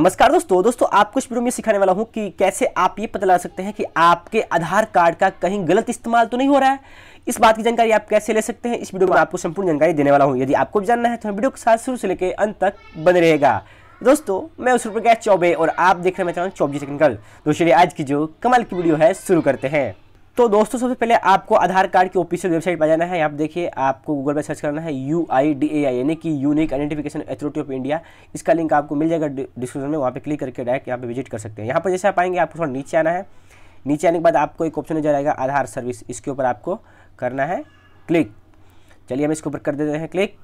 नमस्कार दोस्तों दोस्तों आपको इस वीडियो में सिखाने वाला हूं कि कैसे आप ये पता लगा सकते हैं कि आपके आधार कार्ड का कहीं गलत इस्तेमाल तो नहीं हो रहा है इस बात की जानकारी आप कैसे ले सकते हैं इस वीडियो में आपको संपूर्ण जानकारी देने वाला हूं यदि आपको भी जानना है तो वीडियो के साथ शुरू से लेकर अंत तक बन रहेगा दोस्तों मैं उस रुपये चौबे और आप देख रहे हैं चौबीस चाहूँ चौबीस टेक्निकल दोस्तों आज की जो कमल की वीडियो है शुरू करते हैं तो दोस्तों सबसे पहले आपको आधार कार्ड की ऑफिशियल वेबसाइट पर जाना है यहाँ आप देखिए आपको गूगल पर सर्च करना है you I D A I यानी कि unique identification authority of India इसका लिंक आपको मिल जाएगा डिस्क्रिप्शन में वहाँ पे क्लिक करके डायरेक्ट यहाँ पे विजिट कर सकते हैं यहाँ पर जैसे आप आएंगे आपको थोड़ा नीचे आना है नीचे आने के बाद आपको एक ऑप्शन नजर आएगा आधार सर्विस इसके ऊपर आपको करना है क्लिक चलिए हम इसके ऊपर कर देते हैं क्लिक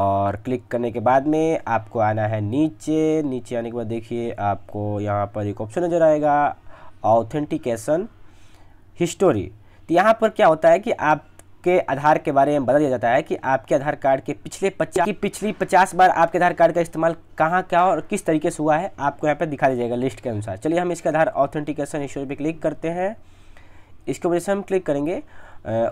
और क्लिक करने के बाद में आपको आना है नीचे नीचे आने के बाद देखिए आपको यहाँ पर एक ऑप्शन नज़र आएगा ऑथेंटिकेशन हिस्टोरी तो यहाँ पर क्या होता है कि आप के आधार के बारे में बता दिया जाता है कि आपके आधार कार्ड के पिछले पचास की पिछली पचास बार आपके आधार कार्ड का इस्तेमाल कहाँ क्या और किस तरीके से हुआ है आपको यहाँ पर दिखा दिया जाएगा लिस्ट के अनुसार चलिए हम इसके आधार ऑथेंटिकेशन हिस्टोरी पर क्लिक करते हैं इसके वजह से हम क्लिक करेंगे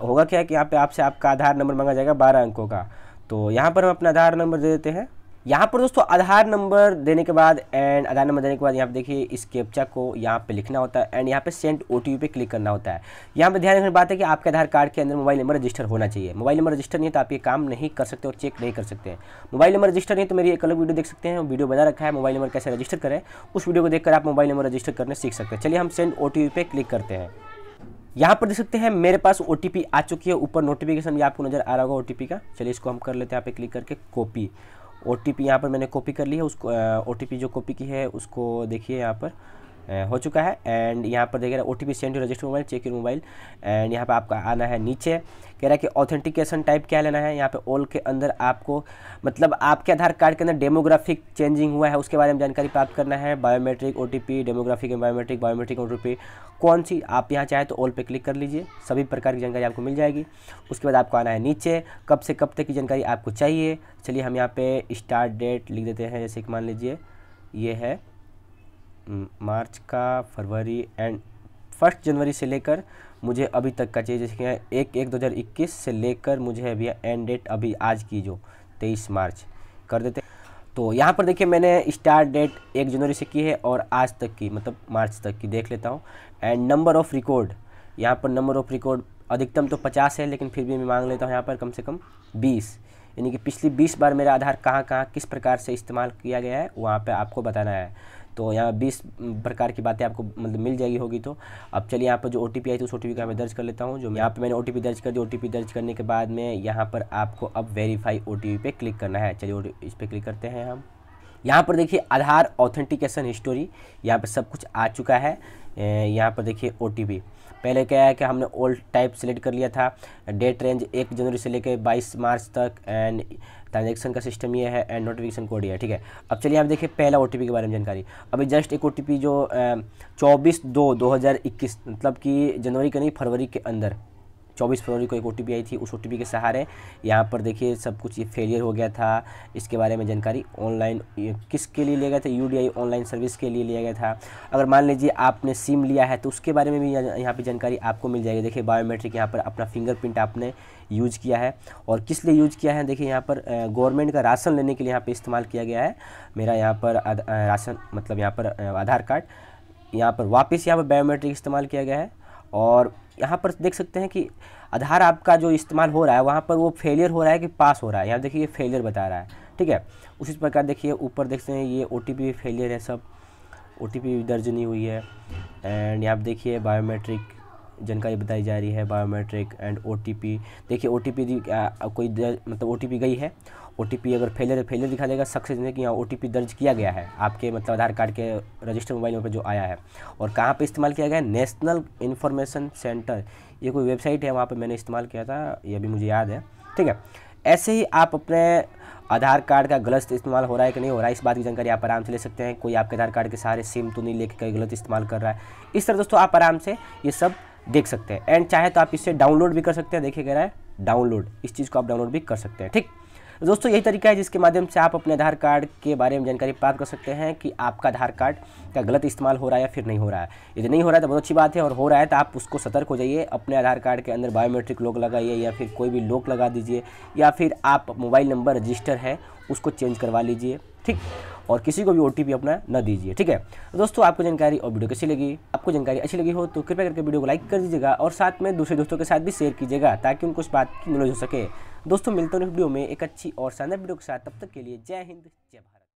होगा क्या है कि यहाँ पर आपसे आपका आधार नंबर मांगा जाएगा बारह अंकों का तो यहाँ पर हम अपना आधार नंबर दे देते हैं यहाँ पर दोस्तों आधार नंबर देने के बाद एंड आधार नंबर देने के बाद यहाँ पे देखिए इस कैप्चा को यहाँ पे लिखना होता है एंड यहाँ पे सेंड ओ टी पे क्लिक करना होता है यहाँ पे ध्यान रखने बात है कि आपके आधार कार्ड के अंदर मोबाइल नंबर रजिस्टर होना चाहिए मोबाइल नंबर रजिस्टर नहीं है तो आप ये काम नहीं कर सकते और चेक नहीं कर सकते मोबाइल नंबर रजिस्टर नहीं तो मेरी एक अलग वीडियो देख सकते हैं वीडियो बना रखा है मोबाइल नंबर कैसे रजिस्टर करें उस वीडियो को देखकर आप मोबाइल नंबर रजिस्टर करने सीख सकते हैं चलिए हम सेंड ओ पे क्लिक करते हैं यहाँ पर देख सकते हैं मेरे पास ओ आ चुकी है ऊपर नोटिफिकेशन भी आपको नजर आ रहा होगा ओ का चलिए इसको हम कर लेते हैं यहाँ पे क्लिक करके कॉपी ओ टी पी यहाँ पर मैंने कॉपी कर लिया उसको ओ टी पी जो कॉपी की है उसको देखिए यहाँ पर हो चुका है एंड यहाँ पर देखिए O T P send register mobile check your mobile and यहाँ पर आपका आना है नीचे कह रहा है कि ऑथेंटिकेशन टाइप क्या लेना है यहाँ पे ओल के अंदर आपको मतलब आपके आधार कार्ड के अंदर डेमोग्राफिक चेंजिंग हुआ है उसके बारे में जानकारी प्राप्त करना है biometric or demographic biometric biometric or कौन सी आप यहाँ चाहे तो ओल पे क्लिक कर लीजिए सभी प्रकार की जानकारी आपको मिल जाएगी उसके बाद आपको आना है नीचे कब से कब तक की जानकारी आपको चाहिए चलिए हम यहाँ पर स्टार्ट डेट लिख देते हैं जैसे कि मान लीजिए ये है मार्च का फरवरी एंड फर्स्ट जनवरी से लेकर मुझे अभी तक का चाहिए जैसे कि एक एक दो हज़ार इक्कीस से लेकर मुझे अभी एंड डेट अभी आज की जो तेईस मार्च कर देते तो यहाँ पर देखिए मैंने स्टार्ट डेट एक जनवरी से की है और आज तक की मतलब मार्च तक की देख लेता हूँ एंड नंबर ऑफ़ रिकॉर्ड यहाँ पर नंबर ऑफ़ रिकॉर्ड अधिकतम तो पचास है लेकिन फिर भी मैं मांग लेता हूँ यहाँ पर कम से कम बीस यानी कि पिछली बीस बार मेरा आधार कहाँ कहाँ किस प्रकार से इस्तेमाल किया गया है वहाँ पर आपको बताना है तो यहाँ बीस प्रकार की बातें आपको मतलब मिल जाएगी होगी तो अब चलिए यहाँ पर जो ओ टी पी आई थी उस ओ टी पी का मैं दर्ज कर लेता हूँ जो यहाँ पर मैंने ओ टी पी दर्ज कर दी ओ टी पी दर्ज करने के बाद में यहाँ पर आपको अब वेरीफाई ओ टी पी पे क्लिक करना है चलिए इस पर क्लिक करते हैं हम यहाँ पर देखिए आधार ऑथेंटिकेशन हिस्टोरी यहाँ पर सब कुछ आ चुका है यहाँ पर देखिए ओ पहले क्या है कि हमने ओल्ड टाइप सेलेक्ट कर लिया था डेट रेंज एक जनवरी से लेकर बाईस मार्च तक एंड ट्रांजेक्शन का सिस्टम ये है एंड नोटिफिकेशन कोड ये है ठीक है अब चलिए आप देखिए पहला ओ के बारे में जानकारी अभी जस्ट एक ओ जो चौबीस दो दो मतलब कि जनवरी के नहीं फरवरी के अंदर 24 फरवरी को एक ओ आई थी उस ओ के सहारे यहाँ पर देखिए सब कुछ ये फेलियर हो गया था इसके बारे में जानकारी ऑनलाइन किसके लिए लिया गया था यू ऑनलाइन सर्विस के लिए लिया गया था अगर मान लीजिए आपने सिम लिया है तो उसके बारे में भी यहाँ पर जानकारी आपको मिल जाएगी देखिए बायोमेट्रिक यहाँ पर अपना फिंगरप्रिंट आपने यूज़ किया है और किस लिए यूज़ किया है देखिए यहाँ पर गवर्नमेंट का राशन लेने के लिए यहाँ पे इस्तेमाल किया गया है मेरा यहाँ पर राशन मतलब यहाँ पर आधार कार्ड यहाँ पर वापस यहाँ पर बायोमेट्रिक इस्तेमाल किया गया है और यहाँ पर देख सकते हैं कि आधार आपका जो इस्तेमाल हो रहा है वहाँ पर वो फेलियर हो रहा है कि पास हो रहा है यहाँ देखिए ये फेलियर बता रहा है ठीक है उसी प्रकार देखिए ऊपर देखते हैं ये ओ फेलियर है सब ओ दर्ज नहीं हुई है एंड यहाँ देखिए बायोमेट्रिक जानकारी बताई जा रही है बायोमेट्रिक एंड ओ देखिए ओ कोई मतलब ओ गई है ओ अगर फेलियर फेलियर दिखा देगा सक्सेस नहीं कि यहाँ ओ दर्ज किया गया है आपके मतलब आधार कार्ड के रजिस्टर मोबाइल नंबर पर जो आया है और कहाँ पे इस्तेमाल किया गया है नेशनल इन्फॉर्मेशन सेंटर ये कोई वेबसाइट है वहाँ पे मैंने इस्तेमाल किया था ये भी मुझे याद है ठीक है ऐसे ही आप अपने आधार कार्ड का गलत इस्तेमाल हो रहा है कि नहीं हो रहा है इस बात की जानकारी आप आराम से ले सकते हैं कोई आपके आधार कार्ड के सहारे सिम तो नहीं लेके गलत इस्तेमाल कर रहा है इस तरह दोस्तों आप आराम से ये सब देख सकते हैं एंड चाहे तो आप इससे डाउनलोड भी कर सकते हैं देखिए कह रहा है डाउनलोड इस चीज़ को आप डाउनलोड भी कर सकते हैं ठीक दोस्तों यही तरीका है जिसके माध्यम से आप अपने आधार कार्ड के बारे में जानकारी प्राप्त कर सकते हैं कि आपका आधार कार्ड का गलत इस्तेमाल हो रहा है या फिर नहीं हो रहा है यदि नहीं हो रहा है तो बहुत अच्छी बात है और हो रहा है तो आप उसको सतर्क हो जाइए अपने आधार कार्ड के अंदर बायोमेट्रिक लॉक लगाइए या फिर कोई भी लॉक लगा दीजिए या फिर आप मोबाइल नंबर रजिस्टर है उसको चेंज करवा लीजिए ठीक और किसी को भी ओ अपना न दीजिए ठीक है तो दोस्तों आपको जानकारी और वीडियो कैसी लगी आपको जानकारी अच्छी लगी हो तो कृपया करके वीडियो को लाइक कर दीजिएगा और साथ में दूसरे दोस्तों के साथ भी शेयर कीजिएगा ताकि उनको इस बात की नॉलेज हो सके दोस्तों मिलते हैं वीडियो में एक अच्छी और शानदार वीडियो के साथ तब तक के लिए जय हिंद जय भारत